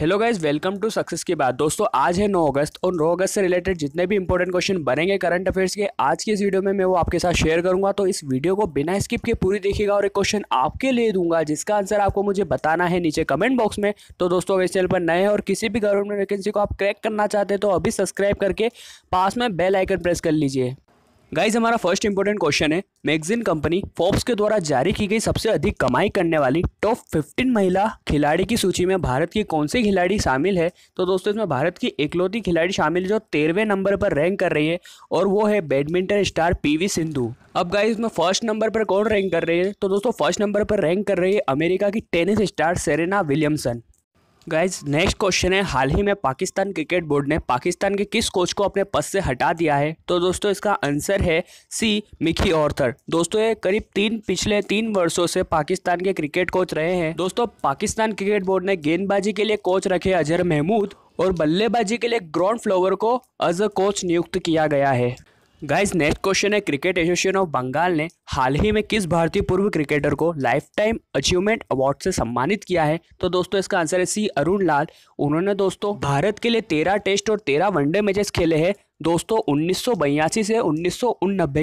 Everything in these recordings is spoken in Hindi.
hello guys welcome to success की बात दोस्तों आज है 9 अगस्त और 9 अगस्त से रिलेटेड जितने भी इंपॉर्टेंट क्वेश्चन बनेंगे करंट अफेयर्स के आज की इस वीडियो में मैं वो आपके साथ शेयर करूंगा तो इस वीडियो को बिना स्किप के पूरी देखिएगा और एक क्वेश्चन आपके लिए दूंगा जिसका आंसर आपको मुझे बताना है नीचे कमेंट बॉक्स में तो दोस्तों अगर इस चैनल पर नए और किसी भी गवर्नमेंट वैकेंसी को आप क्रैक करना चाहते हैं तो अभी सब्सक्राइब करके पास में बेल आइकन प्रेस कर लीजिए गाइज हमारा फर्स्ट इंपॉर्टेंट क्वेश्चन है मैगजीन कंपनी फोर्ब्स के द्वारा जारी की गई सबसे अधिक कमाई करने वाली टॉप 15 महिला खिलाड़ी की सूची में भारत की कौन सी खिलाड़ी शामिल है तो दोस्तों इसमें भारत की इकलौती खिलाड़ी शामिल है जो तेरहवें नंबर पर रैंक कर रही है और वो है बैडमिंटन स्टार पी सिंधु अब गाइज इसमें फर्स्ट नंबर पर कौन रैंक कर रही है तो दोस्तों फर्स्ट नंबर पर रैंक कर रही है अमेरिका की tennis star Serena Williamson guys next question है हाल ही में पाकिस्तान क्रिकेट बोर्ड ने पाकिस्तान के किस कोच को अपने पद से हटा दिया है तो दोस्तों इसका आंसर है सी मिकी ऑर्थर दोस्तों ये करीब तीन पिछले तीन वर्षों से पाकिस्तान के क्रिकेट कोच रहे हैं दोस्तों पाकिस्तान क्रिकेट बोर्ड ने गेंदबाजी के लिए कोच रखे अजहर महमूद और बल्लेबाजी के लिए ग्राउंड फ्लोवर को एज अ कोच नियुक्त किया गया है गाइस नेक्स्ट क्वेश्चन है क्रिकेट एसोसिएशन ऑफ बंगाल ने हाल ही में किस भारतीय पूर्व क्रिकेटर को लाइफ टाइम अचीवमेंट अवार्ड से सम्मानित किया है तो दोस्तों इसका आंसर है सी अरुण लाल उन्होंने दोस्तों भारत के लिए तेरह टेस्ट और तेरह वनडे मैचेस खेले हैं दोस्तों उन्नीस से उन्नीस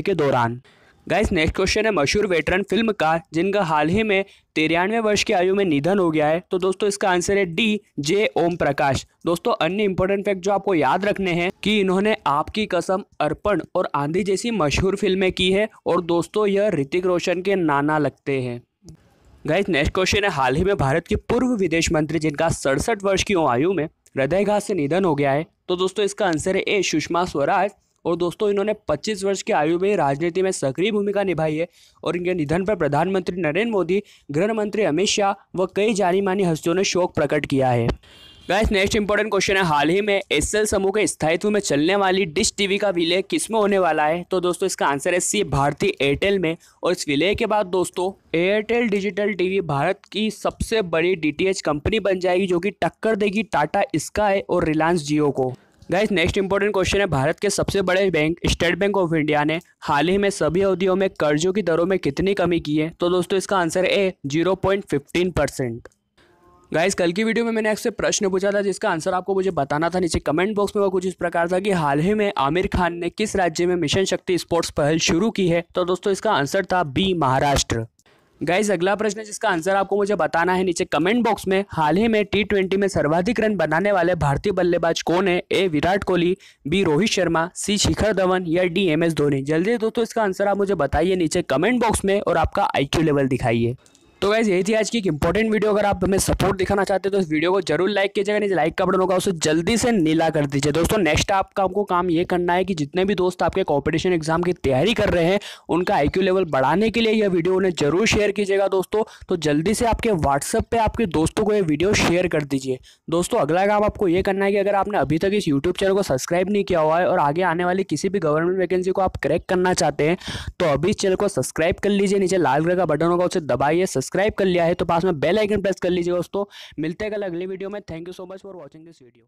के दौरान गाइस नेक्स्ट क्वेश्चन है मशहूर वेटरन फिल्म का जिनका हाल ही में तिरानवे वर्ष की आयु में निधन हो गया है तो दोस्तों इसका आंसर है डी जे ओम प्रकाश दोस्तों अन्य इंपॉर्टेंट फैक्ट जो आपको याद रखने हैं कि इन्होंने आपकी कसम अर्पण और आंधी जैसी मशहूर फिल्में की है और दोस्तों यह ऋतिक रोशन के नाना लगते हैं गाइस नेक्स्ट क्वेश्चन है हाल ही में भारत के पूर्व विदेश मंत्री जिनका सड़सठ वर्ष की आयु में हृदयघात से निधन हो गया है तो दोस्तों इसका आंसर है ए सुषमा स्वराज और दोस्तों इन्होंने 25 वर्ष की आयु में ही राजनीति में सक्रिय भूमिका निभाई है और इनके निधन पर प्रधानमंत्री नरेंद्र मोदी गृह मंत्री अमित शाह व कई जानी मानी हस्तियों ने शोक प्रकट किया है गैस नेक्स्ट इंपॉर्टेंट क्वेश्चन है हाल ही में एस समूह के स्थायित्व में चलने वाली डिश टीवी का विलय किसमें होने वाला है तो दोस्तों इसका आंसर है सी भारती एयरटेल में और इस विलय के बाद दोस्तों एयरटेल डिजिटल टीवी भारत की सबसे बड़ी डीटीएच कंपनी बन जाएगी जो कि टक्कर देगी टाटा स्काई और रिलायंस जियो को गाइस नेक्स्ट इंपॉर्टेंट क्वेश्चन है भारत के सबसे बड़े bank state bank of India ने हाल ही में सभी अवधियों में कर्जों की दरों में कितनी कमी की है तो दोस्तों इसका answer A zero point fifteen percent guys कल की वीडियो में मैंने आपसे प्रश्न पूछा था जिसका आंसर आपको मुझे बताना था नीचे कमेंट बॉक्स में वो कुछ इस प्रकार था कि हाल ही में आमिर खान ने किस राज्य में मिशन शक्ति स्पोर्ट्स पहल शुरू की है तो दोस्तों इसका आंसर था बी महाराष्ट्र गाइज अगला प्रश्न है जिसका आंसर आपको मुझे बताना है नीचे कमेंट बॉक्स में हाल ही में टी ट्वेंटी में सर्वाधिक रन बनाने वाले भारतीय बल्लेबाज कौन है A Virat Kohli B Rohit Sharma C Shikhar Dhawan या डी एम एस धोनी जल्दी दोस्तों इसका आंसर आप मुझे बताइए नीचे कमेंट बॉक्स में और आपका आई लेवल दिखाइए तो वैसे यही थी आज की एक इंपॉर्टेंट वीडियो अगर आप हमें सपोर्ट दिखाना चाहते हैं तो इस वीडियो को जरूर लाइक कीजिएगा नहीं लाइक तो का बटन होगा उसे जल्दी से नीला कर दीजिए दोस्तों नेक्स्ट आपका हमको काम ये करना है कि जितने भी दोस्त आपके कॉम्पिटिशन एग्जाम की तैयारी कर रहे हैं उनका आई लेवल बढ़ाने के लिए यह वीडियो उन्हें जरूर शेयर कीजिएगा दोस्तों तो जल्दी से आपके व्हाट्सअप पर आपके दोस्तों को यह वीडियो शेयर कर दीजिए दोस्तों अगला काम आपको ये करना है कि अगर आपने अभी तक इस यूट्यूब चैनल को सब्सक्राइब नहीं किया हुआ है और आगे आने वाली किसी भी गवर्नमेंट वैकेंसी को आप क्रैक करना चाहते हैं तो अभी इस चैनल को सब्सक्राइब कर लीजिए नीचे लाल कलर का बटन होगा उसे दबाइए सब्सक्राइब सब्सक्राइब कर लिया है तो पास में बेल आइकन प्रेस कर लीजिए दोस्तों मिलते हैं कल अगली वीडियो में thank you so much for watching this video